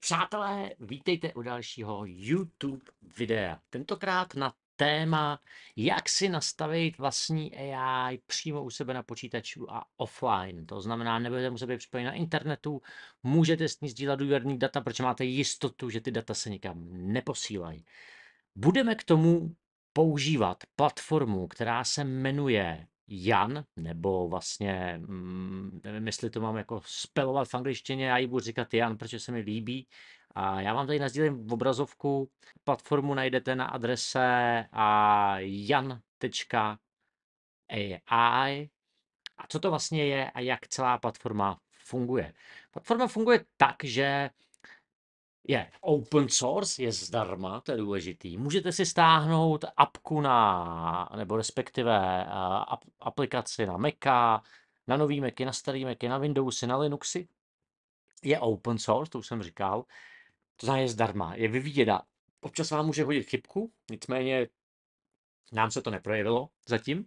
Přátelé, vítejte u dalšího YouTube videa. Tentokrát na téma, jak si nastavit vlastní AI přímo u sebe na počítaču a offline. To znamená, nebudete muset být připojeni na internetu, můžete s ní sdílet důvěrný data, protože máte jistotu, že ty data se nikam neposílají. Budeme k tomu používat platformu, která se jmenuje Jan, nebo vlastně, mm, nevím, jestli to mám jako spelovat v angličtině, já ji budu říkat Jan, protože se mi líbí. A já vám tady nazdílím v obrazovku, platformu najdete na adrese a jan.ai. A co to vlastně je a jak celá platforma funguje? Platforma funguje tak, že je open source, je zdarma, to je důležitý. Můžete si stáhnout apku na, nebo respektive eh, ap, aplikaci na Maca, na nový Macy, na starý Macy, na Windowsy, na Linuxy. Je open source, to už jsem říkal. To znamená, je zdarma, je vyvíjena. Občas vám může hodit chybku, nicméně nám se to neprojevilo zatím.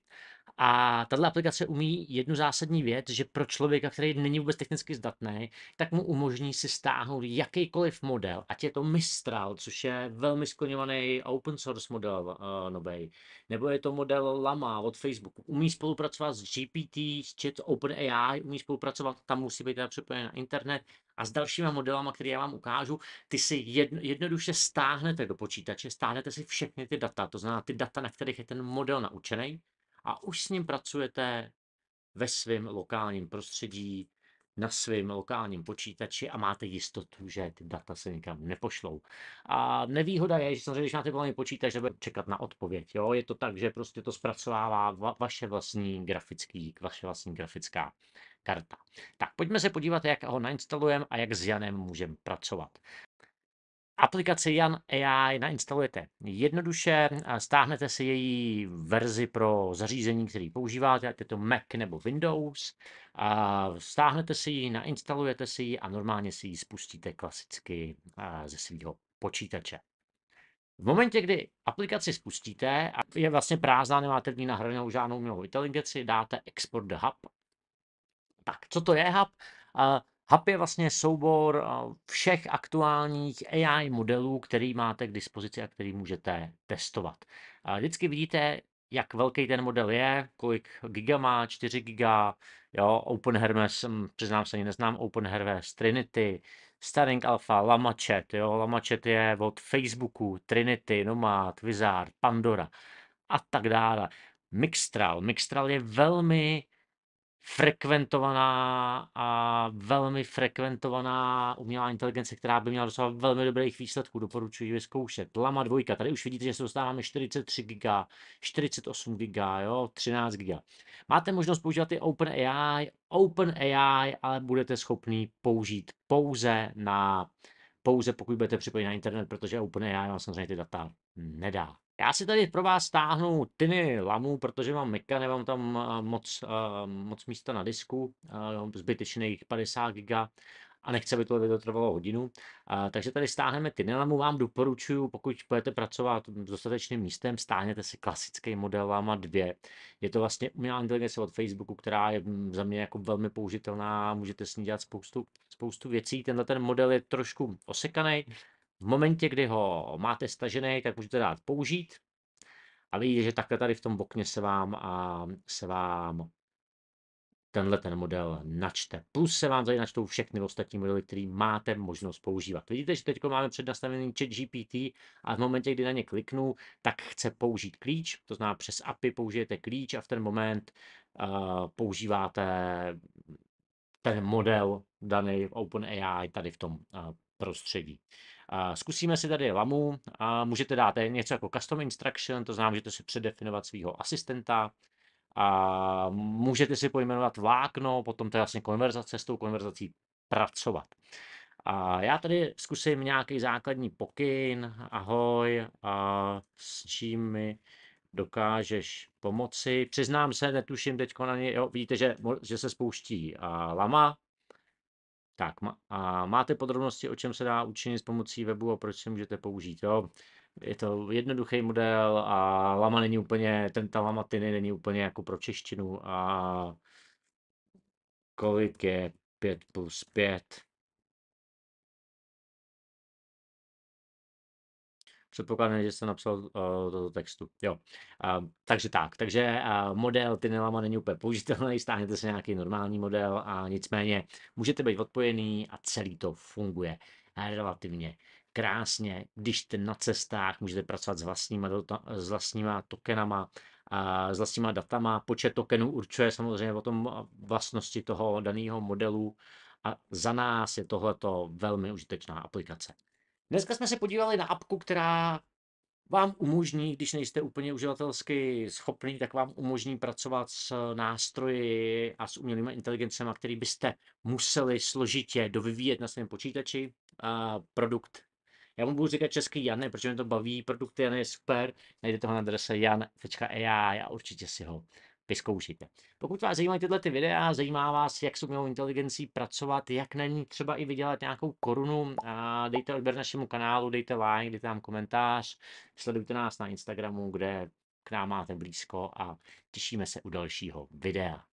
A tahle aplikace umí jednu zásadní věc, že pro člověka, který není vůbec technicky zdatný, tak mu umožní si stáhnout jakýkoliv model, ať je to Mistral, což je velmi skloněvaný open source model uh, novej, nebo je to model Lama od Facebooku. Umí spolupracovat s GPT, s chat OpenAI, umí spolupracovat, tam musí být teda připojen na internet a s dalšíma modelama, které já vám ukážu, ty si jedno, jednoduše stáhnete do počítače, stáhnete si všechny ty data, to znamená ty data, na kterých je ten model naučený, a už s ním pracujete ve svém lokálním prostředí, na svém lokálním počítači a máte jistotu, že ty data se nikam nepošlou. A nevýhoda je, že samozřejmě, když máte volný počítač, nebude čekat na odpověď. Jo? Je to tak, že prostě to zpracovává va- vaše vlastní grafický, vaše vlastní grafická karta. Tak pojďme se podívat, jak ho nainstalujeme a jak s Janem můžeme pracovat. Aplikaci Jan AI nainstalujete jednoduše, stáhnete si její verzi pro zařízení, který používáte, ať je to Mac nebo Windows. Stáhnete si ji, nainstalujete si ji a normálně si ji spustíte klasicky ze svého počítače. V momentě, kdy aplikaci spustíte a je vlastně prázdná, nemáte v ní nahranou žádnou umělou inteligenci, dáte Export the Hub. Tak, co to je Hub? Hub je vlastně soubor eh, všech aktuálních AI modelů, který máte k dispozici a který můžete testovat. Vždycky vidíte, jak velký ten model je, kolik giga má, 4 giga, jo, Open Hermes, hm, přiznám se, ani neznám Open Hermes, Trinity, Starring Alpha, LamaChat, jo, LamaChat je od Facebooku, Trinity, Nomad, Wizard, Pandora a tak dále. Mixtral, Mixtral je velmi frekventovaná a velmi frekventovaná umělá inteligence, která by měla dosáhnout velmi dobrých výsledků. Doporučuji vyzkoušet. Lama 2, tady už vidíte, že se dostáváme 43 GB, 48 GB, jo, 13 GB. Máte možnost používat i OpenAI, OpenAI, ale budete schopný použít pouze na pouze pokud budete připojeni na internet, protože OpenAI vám samozřejmě ty data nedá. Já si tady pro vás stáhnu Tiny lamů, protože mám Mika, nemám tam eh, moc, eh, moc místa na disku, eh, zbytečných 50 giga a nechce aby to video trvalo hodinu. takže tady stáhneme nelamu, vám doporučuji, pokud budete pracovat s dostatečným místem, stáhněte si klasický model Lama 2. Je to vlastně umělá inteligence od Facebooku, která je za mě jako velmi použitelná, můžete s ní dělat spoustu, spoustu věcí. Tenhle ten model je trošku osekaný, v momentě, kdy ho máte stažený, tak můžete dát použít a vidíte, že takhle tady v tom okně se vám, a, se vám tenhle ten model načte. Plus se vám tady načtou všechny ostatní modely, které máte možnost používat. Vidíte, že teď máme přednastavený chat GPT a v momentě, kdy na ně kliknu, tak chce použít klíč, to znamená přes API použijete klíč a v ten moment uh, používáte ten model daný OpenAI tady v tom eh, prostředí. Zkusíme si tady lamu a můžete dát něco jako custom instruction, to znamená, můžete si předefinovat svého asistenta, a můžete si pojmenovat vlákno, potom to je vlastně konverzace, s tou konverzací pracovat. A já tady zkusím nějaký základní pokyn, ahoj, a s čím mi... My dokážeš pomoci. Přiznám se, netuším teď na něj, jo, vidíte, že, že se spouští a lama. Tak a máte podrobnosti, o čem se dá učinit s pomocí webu a proč si můžete použít. Jo? Je to jednoduchý model a lama není úplně, ten ta lama tiny není úplně jako pro češtinu a kolik je 5 plus 5. Předpokládám, že jsem napsal uh, toto textu. Jo. Uh, takže tak, takže uh, model Tinelama není úplně použitelný, stáhněte se nějaký normální model a nicméně můžete být odpojený a celý to funguje relativně krásně, když jste na cestách, můžete pracovat s vlastníma, dota, s vlastníma tokenama, a s vlastníma datama. Počet tokenů určuje samozřejmě o tom eh, vlastnosti toho daného modelu a za nás je tohleto velmi užitečná aplikace. Dneska jsme se podívali na apku, která vám umožní, když nejste úplně uživatelsky schopný, tak vám umožní pracovat s nástroji a s umělými inteligencemi, který byste museli složitě dovyvíjet na svém počítači. A produkt, já mu budu říkat český Jan, protože mě to baví, produkt Jan je super, najdete ho na adrese jan.ai a určitě si ho vyzkoušejte. Pokud vás zajímají tyhle ty videa, zajímá vás, jak s umělou inteligencí pracovat, jak na ní třeba i vydělat nějakou korunu, a dejte odběr našemu kanálu, dejte like, dejte nám komentář, sledujte nás na Instagramu, kde k nám máte blízko a těšíme se u dalšího videa.